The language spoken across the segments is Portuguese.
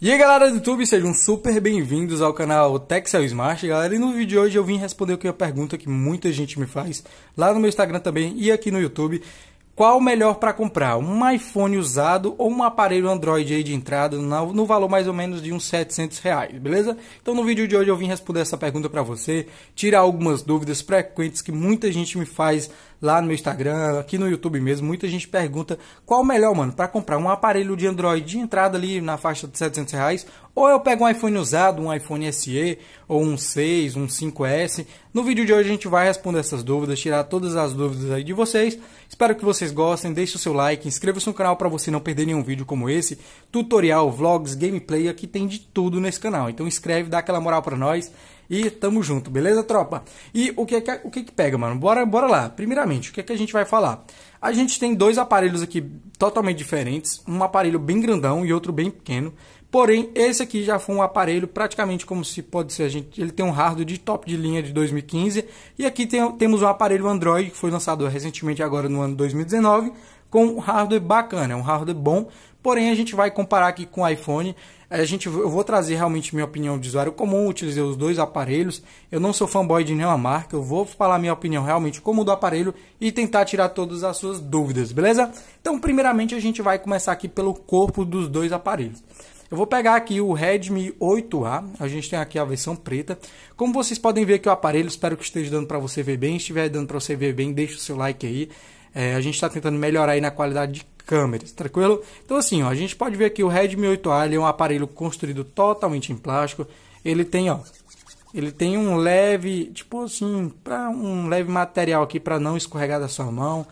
E aí galera do YouTube, sejam super bem-vindos ao canal Texel Smart, galera, e no vídeo de hoje eu vim responder aqui uma pergunta que muita gente me faz, lá no meu Instagram também e aqui no YouTube, qual o melhor para comprar, um iPhone usado ou um aparelho Android aí de entrada no valor mais ou menos de uns 700 reais, beleza? Então no vídeo de hoje eu vim responder essa pergunta para você, tirar algumas dúvidas frequentes que muita gente me faz lá no meu Instagram, aqui no YouTube mesmo, muita gente pergunta qual o melhor, mano, para comprar um aparelho de Android de entrada ali na faixa de 700 reais, ou eu pego um iPhone usado, um iPhone SE, ou um 6, um 5S. No vídeo de hoje a gente vai responder essas dúvidas, tirar todas as dúvidas aí de vocês. Espero que vocês gostem, deixe o seu like, inscreva-se no canal para você não perder nenhum vídeo como esse, tutorial, vlogs, gameplay, aqui tem de tudo nesse canal. Então inscreve, dá aquela moral para nós. E tamo junto, beleza, tropa? E o que é que, o que, é que pega, mano? Bora, bora lá. Primeiramente, o que é que a gente vai falar? A gente tem dois aparelhos aqui totalmente diferentes, um aparelho bem grandão e outro bem pequeno. Porém, esse aqui já foi um aparelho praticamente como se pode ser a gente. Ele tem um hardware de top de linha de 2015 e aqui tem, temos um aparelho Android que foi lançado recentemente agora no ano 2019 com um hardware bacana, é um hardware bom. Porém, a gente vai comparar aqui com o iPhone. A gente, eu vou trazer realmente minha opinião de usuário comum, utilizei os dois aparelhos. Eu não sou fanboy de nenhuma marca, eu vou falar minha opinião realmente como do aparelho e tentar tirar todas as suas dúvidas, beleza? Então, primeiramente, a gente vai começar aqui pelo corpo dos dois aparelhos. Eu vou pegar aqui o Redmi 8A, a gente tem aqui a versão preta. Como vocês podem ver aqui o aparelho, espero que esteja dando para você ver bem. Se estiver dando para você ver bem, deixa o seu like aí. É, a gente está tentando melhorar aí na qualidade de câmeras, tranquilo? Então assim, ó, a gente pode ver que o Redmi 8A ele é um aparelho construído totalmente em plástico. Ele tem, ó, ele tem um leve, tipo assim, para um leve material aqui para não escorregar da sua mão.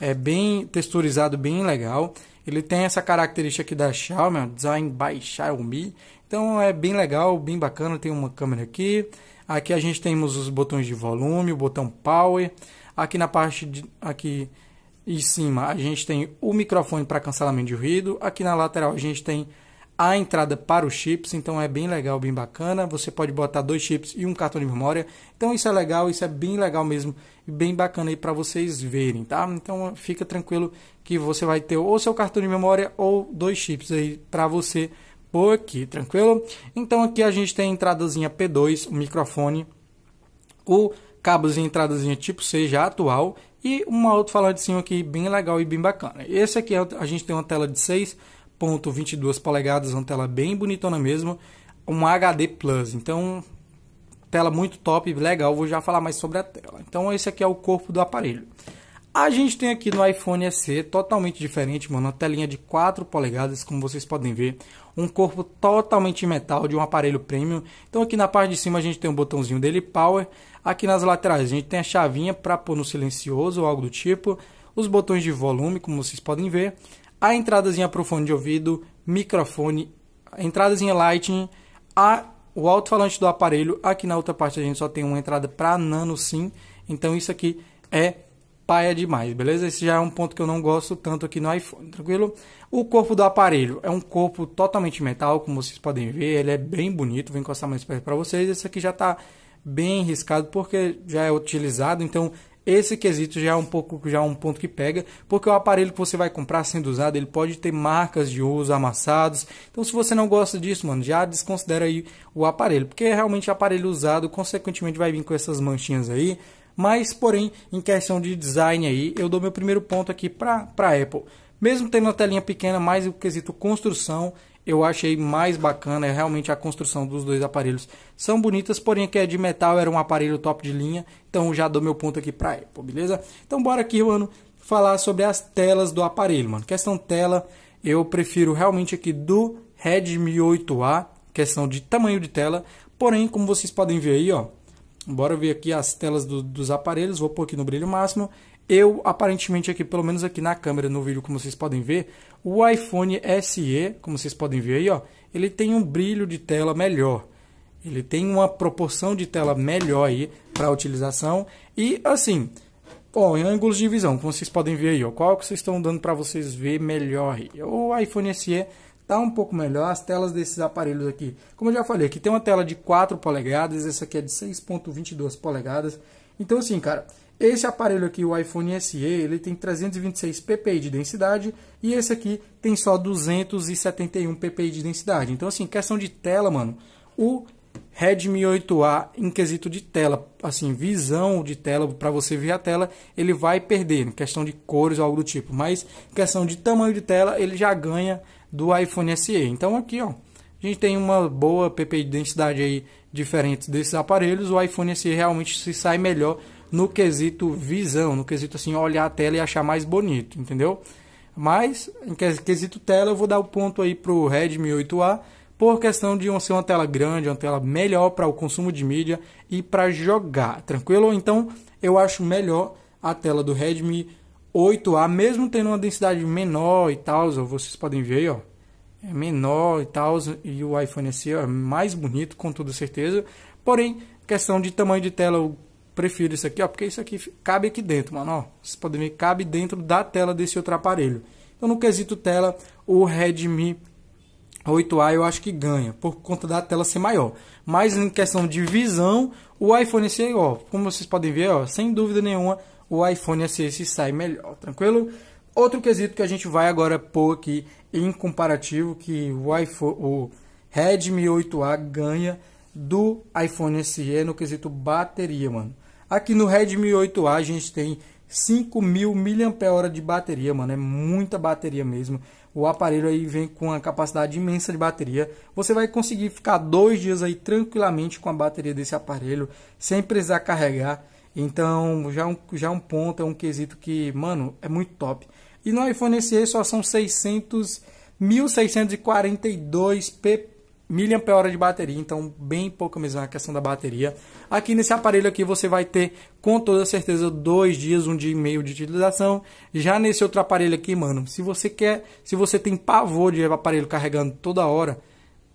É bem texturizado, bem legal. Ele tem essa característica aqui da Xiaomi, design by Xiaomi. Então é bem legal, bem bacana. Tem uma câmera aqui. Aqui a gente temos os botões de volume, o botão power. Aqui na parte de, aqui em cima a gente tem o microfone para cancelamento de ruído. Aqui na lateral a gente tem a entrada para os chips, então é bem legal, bem bacana. Você pode botar dois chips e um cartão de memória. Então isso é legal, isso é bem legal mesmo e bem bacana aí para vocês verem, tá? Então fica tranquilo que você vai ter ou seu cartão de memória ou dois chips aí para você por aqui, tranquilo? Então aqui a gente tem a entradazinha P2, o microfone, o cabos e entradazinha tipo C já atual e uma alto-falantezinho aqui bem legal e bem bacana. Esse aqui é a gente tem uma tela de 6 7.22 polegadas, uma tela bem bonitona mesmo, um HD Plus. Então, tela muito top, legal, vou já falar mais sobre a tela. Então, esse aqui é o corpo do aparelho. A gente tem aqui no iPhone SE totalmente diferente, mano, uma telinha de 4 polegadas, como vocês podem ver, um corpo totalmente metal de um aparelho premium. Então aqui na parte de cima a gente tem um botãozinho dele power, aqui nas laterais a gente tem a chavinha para pôr no silencioso ou algo do tipo, os botões de volume, como vocês podem ver, a entrada para o fone de ouvido, microfone, entradas entradazinha Lightning, a, o alto-falante do aparelho. Aqui na outra parte a gente só tem uma entrada para nano SIM, então isso aqui é paia demais, beleza? Esse já é um ponto que eu não gosto tanto aqui no iPhone, tranquilo? O corpo do aparelho é um corpo totalmente metal, como vocês podem ver, ele é bem bonito, vou encostar mais perto para vocês. Esse aqui já está bem riscado porque já é utilizado, então esse quesito já é um pouco já é um ponto que pega, porque o aparelho que você vai comprar sendo usado, ele pode ter marcas de uso, amassados. Então se você não gosta disso, mano, já desconsidera aí o aparelho, porque é realmente aparelho usado consequentemente vai vir com essas manchinhas aí. Mas, porém, em questão de design aí, eu dou meu primeiro ponto aqui para para Apple. Mesmo tendo uma telinha pequena, mais o quesito construção, eu achei mais bacana é realmente a construção dos dois aparelhos. São bonitas, porém que é de metal, era um aparelho top de linha, então já dou meu ponto aqui pra Apple, beleza? Então bora aqui, mano, falar sobre as telas do aparelho, mano. Questão tela, eu prefiro realmente aqui do Redmi 8A, questão de tamanho de tela, porém, como vocês podem ver aí, ó, bora ver aqui as telas do, dos aparelhos, vou pôr aqui no brilho máximo, eu aparentemente aqui, pelo menos aqui na câmera, no vídeo, como vocês podem ver, o iPhone SE, como vocês podem ver aí, ó, ele tem um brilho de tela melhor. Ele tem uma proporção de tela melhor aí para utilização e assim, ó, em ângulos de visão, como vocês podem ver aí, ó, qual que vocês estão dando para vocês ver melhor aí. O iPhone SE está um pouco melhor as telas desses aparelhos aqui. Como eu já falei, aqui tem uma tela de 4 polegadas, essa aqui é de 6.22 polegadas. Então assim, cara, esse aparelho aqui, o iPhone SE, ele tem 326 ppi de densidade e esse aqui tem só 271 ppi de densidade. Então, assim, questão de tela, mano, o Redmi 8A em quesito de tela, assim, visão de tela, para você ver a tela, ele vai perder, em né, questão de cores ou algo do tipo, mas questão de tamanho de tela, ele já ganha do iPhone SE. Então aqui, ó, a gente tem uma boa PPI de densidade aí diferente desses aparelhos, o iPhone SE realmente se sai melhor no quesito visão, no quesito assim, olhar a tela e achar mais bonito, entendeu? Mas, em quesito tela, eu vou dar o ponto aí pro Redmi 8A, por questão de ser uma tela grande, uma tela melhor para o consumo de mídia e para jogar, tranquilo? Então, eu acho melhor a tela do Redmi 8A, mesmo tendo uma densidade menor e tal, vocês podem ver, ó, é menor e tal, e o iPhone SE é mais bonito, com toda certeza, porém, questão de tamanho de tela, prefiro isso aqui, ó, porque isso aqui cabe aqui dentro, mano, ó. Vocês podem ver, cabe dentro da tela desse outro aparelho. Então, no quesito tela, o Redmi 8A eu acho que ganha, por conta da tela ser maior. Mas em questão de visão, o iPhone SE, ó, como vocês podem ver, ó, sem dúvida nenhuma, o iPhone SE se sai melhor, tranquilo? Outro quesito que a gente vai agora pôr aqui em comparativo, que o, iPhone, o Redmi 8A ganha do iPhone SE no quesito bateria, mano. Aqui no Redmi 8A a gente tem 5.000 mAh de bateria, mano. É muita bateria mesmo. O aparelho aí vem com uma capacidade imensa de bateria. Você vai conseguir ficar dois dias aí tranquilamente com a bateria desse aparelho, sem precisar carregar. Então, já é um, já é um ponto, é um quesito que, mano, é muito top. E no iPhone SE só são 600, 1.642 pp mAh de bateria, então bem pouca mesmo a questão da bateria. Aqui nesse aparelho aqui você vai ter com toda certeza dois dias, um dia e meio de utilização. Já nesse outro aparelho aqui, mano, se você quer, se você tem pavor de aparelho carregando toda hora,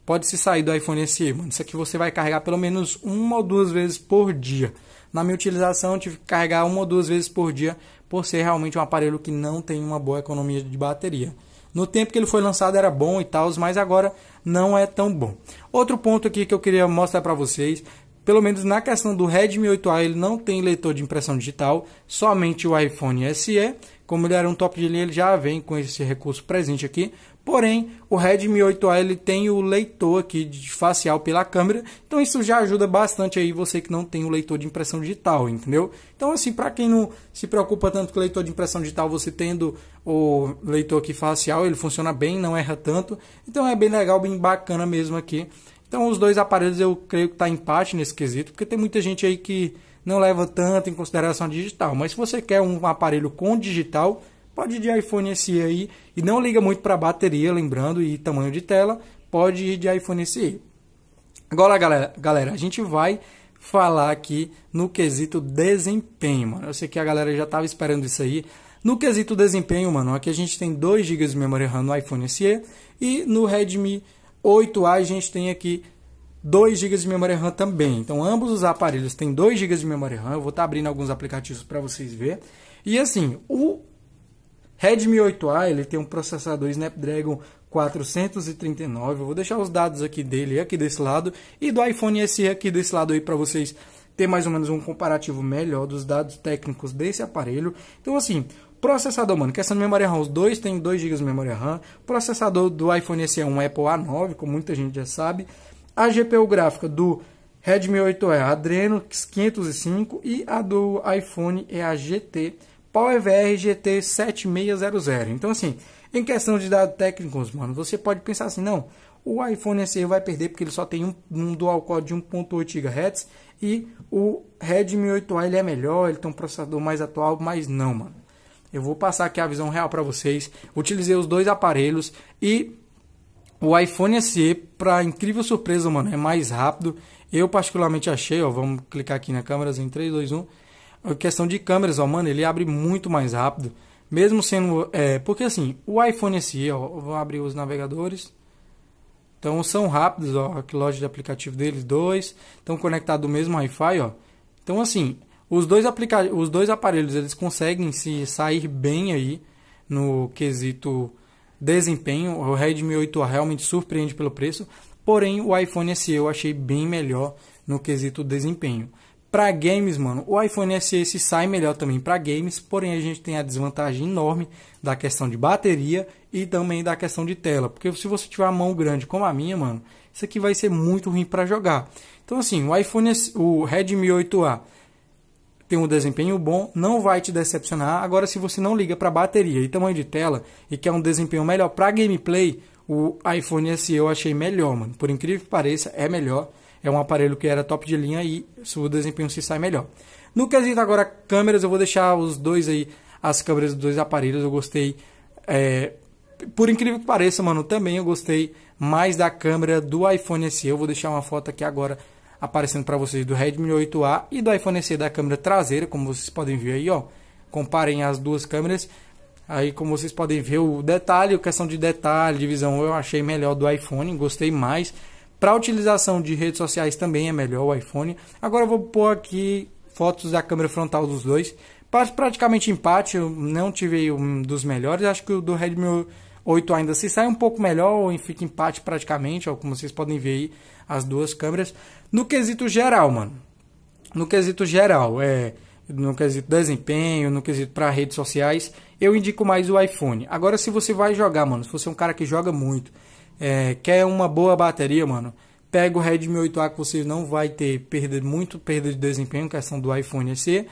pode se sair do iPhone SE, mano. Isso aqui você vai carregar pelo menos uma ou duas vezes por dia. Na minha utilização, eu tive que carregar uma ou duas vezes por dia, por ser realmente um aparelho que não tem uma boa economia de bateria. No tempo que ele foi lançado era bom e tal, mas agora não é tão bom. Outro ponto aqui que eu queria mostrar para vocês, pelo menos na questão do Redmi 8A, ele não tem leitor de impressão digital, somente o iPhone SE. Como ele era um top de linha, ele já vem com esse recurso presente aqui, Porém, o Redmi 8A ele tem o leitor aqui de facial pela câmera, então isso já ajuda bastante aí você que não tem o leitor de impressão digital, entendeu? Então assim, para quem não se preocupa tanto com o leitor de impressão digital, você tendo o leitor aqui facial, ele funciona bem, não erra tanto. Então é bem legal, bem bacana mesmo aqui. Então os dois aparelhos eu creio que tá parte nesse quesito, porque tem muita gente aí que não leva tanto em consideração digital, mas se você quer um aparelho com digital, Pode ir de iPhone SE aí e não liga muito para bateria, lembrando, e tamanho de tela. Pode ir de iPhone SE. Agora, galera, galera, a gente vai falar aqui no quesito desempenho, mano. Eu sei que a galera já estava esperando isso aí. No quesito desempenho, mano, aqui a gente tem 2 GB de memória RAM no iPhone SE e no Redmi 8A a gente tem aqui 2 GB de memória RAM também. Então, ambos os aparelhos têm 2 GB de memória RAM. Eu vou estar tá abrindo alguns aplicativos para vocês ver. E assim, o Redmi 8A, ele tem um processador Snapdragon 439. Eu vou deixar os dados aqui dele aqui desse lado e do iPhone SE aqui desse lado aí para vocês ter mais ou menos um comparativo melhor dos dados técnicos desse aparelho. Então assim, processador, mano, questão de memória RAM, os dois tem 2 GB de memória RAM. Processador do iPhone SE é um Apple A9, como muita gente já sabe. A GPU gráfica do Redmi 8 é a Adreno 505 e a do iPhone é a GT PowerVR GT 7600. Então, assim, em questão de dados técnicos, mano, você pode pensar assim, não, o iPhone SE vai perder porque ele só tem um, um dual core de 1.8 GHz e o Redmi 8A ele é melhor, ele tem um processador mais atual, mas não, mano. Eu vou passar aqui a visão real para vocês. Utilizei os dois aparelhos e o iPhone SE, para incrível surpresa, mano, é mais rápido. Eu particularmente achei, ó, vamos clicar aqui na câmera em 3, 2, 1 a questão de câmeras, ó, mano, ele abre muito mais rápido. Mesmo sendo. É, porque assim, o iPhone SE, ó, vou abrir os navegadores. Então são rápidos, ó. Aqui loja de aplicativo deles, dois. Estão conectados do mesmo Wi-Fi, ó. Então, assim, os dois, aplica os dois aparelhos eles conseguem se sair bem aí no quesito desempenho. O Redmi 8 realmente surpreende pelo preço. Porém, o iPhone SE eu achei bem melhor no quesito desempenho. Para games, mano, o iPhone SE sai melhor também para games, porém a gente tem a desvantagem enorme da questão de bateria e também da questão de tela, porque se você tiver a mão grande como a minha, mano, isso aqui vai ser muito ruim para jogar. Então assim, o iPhone, o Redmi 8A tem um desempenho bom, não vai te decepcionar. Agora, se você não liga para bateria e tamanho de tela e quer um desempenho melhor para gameplay, o iPhone SE eu achei melhor, mano. Por incrível que pareça, é melhor é um aparelho que era top de linha e o desempenho se sai melhor. No quesito agora câmeras, eu vou deixar os dois aí, as câmeras dos dois aparelhos, eu gostei. É, por incrível que pareça, mano, também eu gostei mais da câmera do iPhone SE. Eu vou deixar uma foto aqui agora aparecendo para vocês do Redmi 8A e do iPhone SE da câmera traseira, como vocês podem ver aí, ó. Comparem as duas câmeras. Aí, como vocês podem ver, o detalhe, a questão de detalhe, de visão, eu achei melhor do iPhone, gostei mais. Para utilização de redes sociais também é melhor o iPhone. Agora eu vou pôr aqui fotos da câmera frontal dos dois. Praticamente empate, eu não tive um dos melhores. Acho que o do Redmi 8 ainda se sai um pouco melhor, ou fica empate praticamente, como vocês podem ver aí, as duas câmeras. No quesito geral, mano. No quesito geral, é no quesito desempenho, no quesito para redes sociais, eu indico mais o iPhone. Agora, se você vai jogar, mano, se você é um cara que joga muito, é, quer uma boa bateria, mano? Pega o Redmi 8A que você não vai ter perda, muito perda de desempenho, questão do iPhone SE.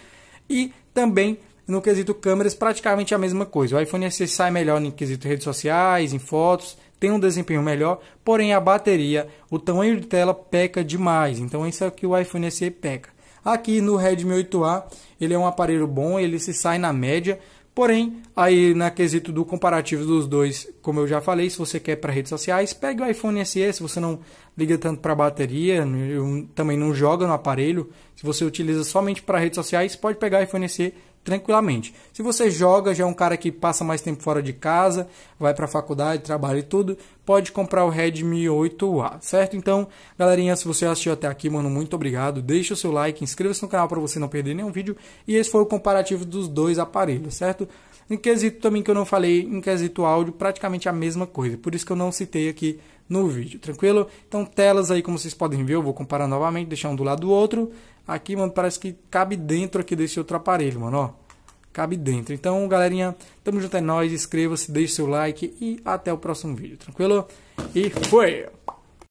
E também no quesito câmeras, praticamente a mesma coisa. O iPhone SE sai melhor no quesito redes sociais, em fotos, tem um desempenho melhor, porém a bateria, o tamanho de tela peca demais. Então isso é o que o iPhone SE peca. Aqui no Redmi 8A, ele é um aparelho bom, ele se sai na média, Porém, aí na quesito do comparativo dos dois, como eu já falei, se você quer para redes sociais, pegue o iPhone SE, se você não liga tanto para a bateria, também não joga no aparelho, se você utiliza somente para redes sociais, pode pegar o iPhone SE tranquilamente. Se você joga, já é um cara que passa mais tempo fora de casa, vai para a faculdade, trabalha e tudo, pode comprar o Redmi 8A, certo? Então, galerinha, se você assistiu até aqui, mano, muito obrigado. Deixa o seu like, inscreva-se no canal para você não perder nenhum vídeo. E esse foi o comparativo dos dois aparelhos, certo? Em quesito também que eu não falei, em quesito áudio, praticamente a mesma coisa. Por isso que eu não citei aqui no vídeo, tranquilo? Então telas aí como vocês podem ver, eu vou comparar novamente, deixar um do lado do outro. Aqui, mano, parece que cabe dentro aqui desse outro aparelho, mano, ó. Cabe dentro. Então, galerinha, tamo junto é nóis, inscreva-se, deixe seu like e até o próximo vídeo, tranquilo? E foi!